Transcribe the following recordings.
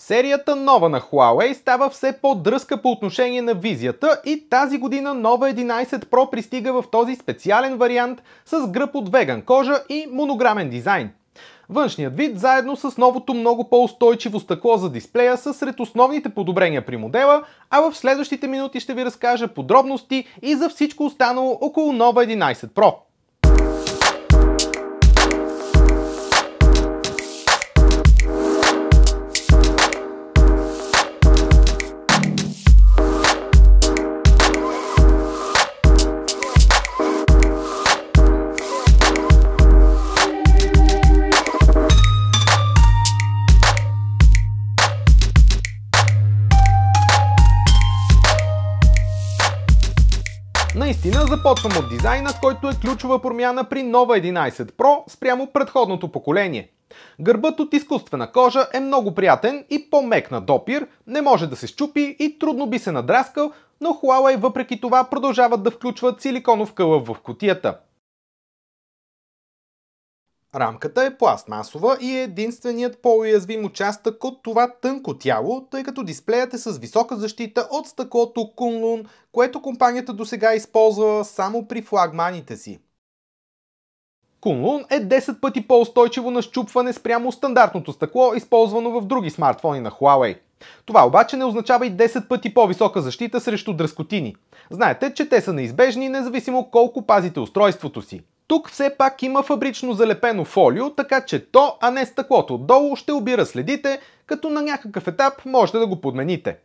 Серията нова на Huawei става все по-дръзка по отношение на визията и тази година нова 11 Pro пристига в този специален вариант с гръб от веган кожа и монограмен дизайн. Външният вид, заедно с новото много по-устойчиво стъкло за дисплея, са сред основните подобрения при модела, а в следващите минути ще ви разкажа подробности и за всичко останало около нова 11 Pro. Започвам от дизайна, който е ключова промяна при нова 11 Pro спрямо предходното поколение. Гърбът от изкуствена кожа е много приятен и по-мек на допир, не може да се щупи и трудно би се надраскал, но Huawei въпреки това продължават да включват силиконов кълъв в котията. Рамката е пластмасова и е единственият по-уязвим участък от това тънко тяло, тъй като дисплеят е с висока защита от стъклото Kunlun, което компанията досега използва само при флагманите си. Kunlun е 10 пъти по-устойчиво на щупване спрямо стандартното стъкло, използвано в други смартфони на Huawei. Това обаче не означава и 10 пъти по-висока защита срещу дръскотини. Знаете, че те са неизбежни, независимо колко пазите устройството си. Тук все пак има фабрично залепено фолио, така че то, а не стъклото отдолу, ще обира следите, като на някакъв етап можете да го подмените.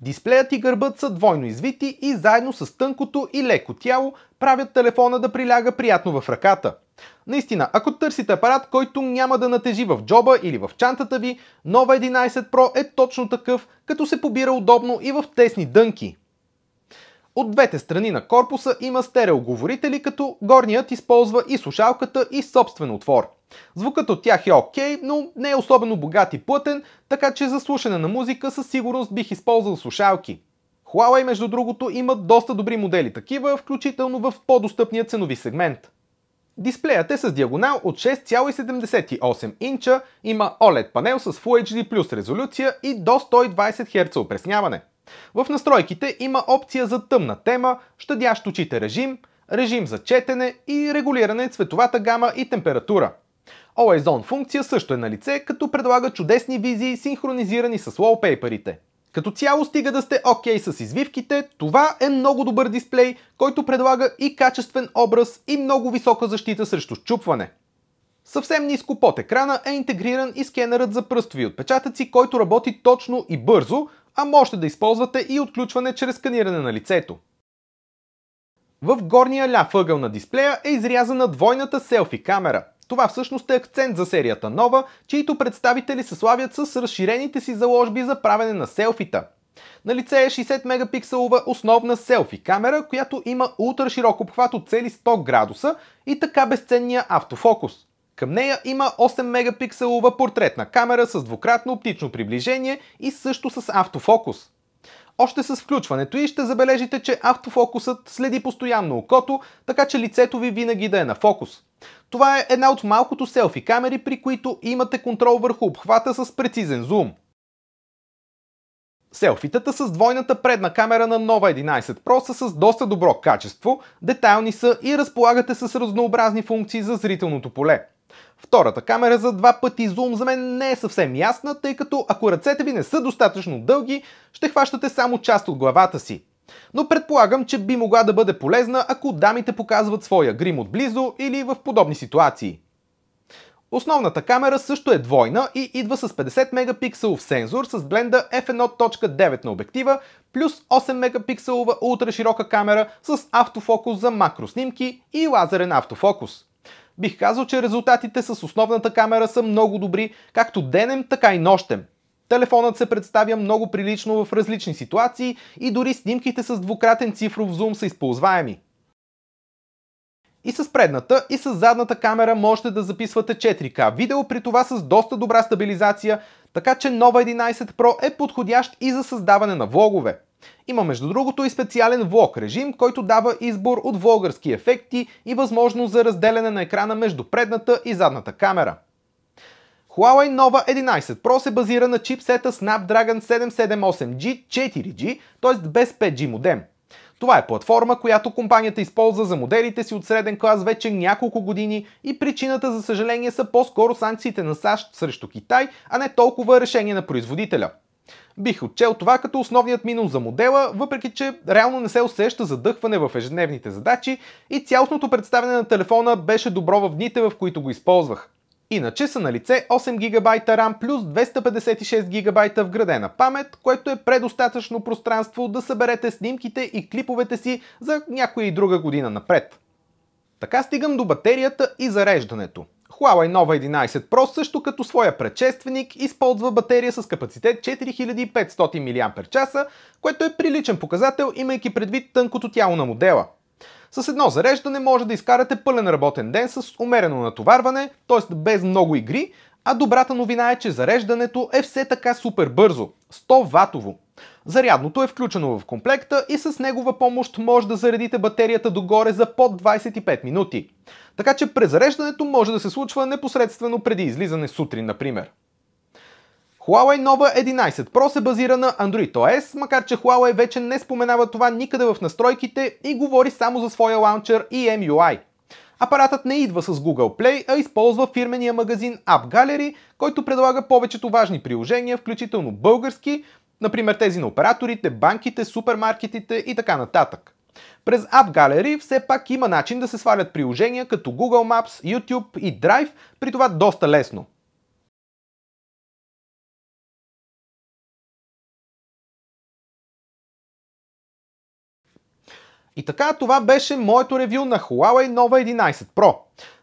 Дисплеят и гърбът са двойно извити и заедно с тънкото и леко тяло правят телефона да приляга приятно в ръката. Наистина, ако търсите апарат, който няма да натежи в джоба или в чантата ви, Nova 11 Pro е точно такъв, като се побира удобно и в тесни дънки. От двете страни на корпуса има стереоговорители, като горният използва и слушалката и собствен отвор. Звукът от тях е окей, okay, но не е особено богат и плътен, така че за слушане на музика със сигурност бих използвал слушалки. Huawei, между другото, има доста добри модели такива, включително в по-достъпния ценови сегмент. Дисплеят е с диагонал от 6,78 инча, има OLED панел с Full HD Plus резолюция и до 120 Hz опресняване. В настройките има опция за тъмна тема, щадящ очите режим, режим за четене и регулиране цветовата гама и температура. Always On функция също е на лице, като предлага чудесни визии, синхронизирани с лоупейперите. Като цяло стига да сте окей okay с извивките, това е много добър дисплей, който предлага и качествен образ и много висока защита срещу щупване. Съвсем ниско под екрана е интегриран и скенерът за пръстови отпечатъци, който работи точно и бързо, а можете да използвате и отключване чрез сканиране на лицето. В горния ляв ъгъл на дисплея е изрязана двойната селфи камера. Това всъщност е акцент за серията нова, чието представители се славят с разширените си заложби за правене на селфита. На лице е 60 мегапикселова основна селфи камера, която има ултра широк обхват от цели 100 градуса и така безценния автофокус. Към нея има 8 мегапикселова портретна камера с двукратно оптично приближение и също с автофокус. Още с включването и ще забележите, че автофокусът следи постоянно окото, така че лицето ви винаги да е на фокус. Това е една от малкото селфи камери, при които имате контрол върху обхвата с прецизен зум. Селфитата с двойната предна камера на Nova 11 Pro са с доста добро качество, детайлни са и разполагате с разнообразни функции за зрителното поле. Втората камера за два пъти зум за мен не е съвсем ясна, тъй като ако ръцете ви не са достатъчно дълги, ще хващате само част от главата си. Но предполагам, че би могла да бъде полезна, ако дамите показват своя грим отблизо или в подобни ситуации. Основната камера също е двойна и идва с 50 мегапикселов сензор с бленда f1.9 на обектива, плюс 8 мегапикселова ултраширока камера с автофокус за макроснимки и лазерен автофокус. Бих казал, че резултатите с основната камера са много добри, както денем, така и нощем. Телефонът се представя много прилично в различни ситуации и дори снимките с двукратен цифров зум са използваеми. И с предната и с задната камера можете да записвате 4K видео, при това с доста добра стабилизация, така че Nova 11 Pro е подходящ и за създаване на влогове. Има между другото и специален влог режим, който дава избор от влогърски ефекти и възможност за разделяне на екрана между предната и задната камера. Huawei Nova 11 Pro се базира на чипсета Snapdragon 778G 4G, т.е. без 5G модем. Това е платформа, която компанията използва за моделите си от среден клас вече няколко години и причината за съжаление са по-скоро санкциите на САЩ срещу Китай, а не толкова решение на производителя – Бих отчел това като основният минус за модела, въпреки че реално не се усеща задъхване в ежедневните задачи и цялостното представяне на телефона беше добро в дните, в които го използвах. Иначе са на лице 8 ГБ RAM плюс 256 ГБ вградена памет, което е предостатъчно пространство да съберете снимките и клиповете си за някоя и друга година напред. Така стигам до батерията и зареждането. Huawei Nova 11 Pro също като своя предшественик използва батерия с капацитет 4500 мАч, което е приличен показател, имайки предвид тънкото тяло на модела. С едно зареждане може да изкарате пълен работен ден с умерено натоварване, т.е. без много игри, а добрата новина е, че зареждането е все така супер бързо 100 ватово. Зарядното е включено в комплекта и с негова помощ може да заредите батерията догоре за под 25 минути. Така че презареждането може да се случва непосредствено преди излизане сутрин, например. Huawei Nova 11 Pro се базира на Android OS, макар че Huawei вече не споменава това никъде в настройките и говори само за своя лаунчер и MUI. Апаратът не идва с Google Play, а използва фирмения магазин App Gallery, който предлага повечето важни приложения, включително български, например тези на операторите, банките, супермаркетите и така нататък. През App Gallery все пак има начин да се свалят приложения като Google Maps, YouTube и Drive, при това доста лесно. И така, това беше моето ревю на Huawei Nova 11 Pro.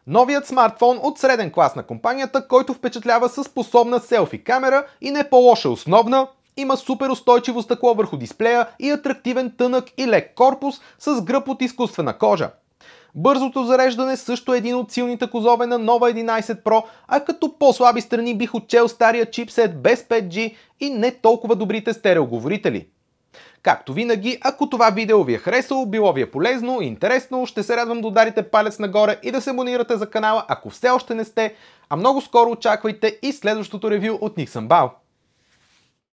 Новият смартфон от среден клас на компанията, който впечатлява с способна селфи камера и не по-лоша основна, има супер устойчиво стъкло върху дисплея и атрактивен тънък и лек корпус с гръб от изкуствена кожа. Бързото зареждане също е един от силните козове на нова 11 Pro, а като по-слаби страни бих отчел стария чипсет без 5G и не толкова добрите стереоговорители. Както винаги, ако това видео ви е харесало, било ви е полезно и интересно, ще се радвам да ударите палец нагоре и да се абонирате за канала, ако все още не сте, а много скоро очаквайте и следващото ревю от Никсън Бал.